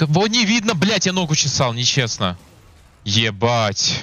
Кого не видно, блять, я ногу чесал, нечестно. Ебать.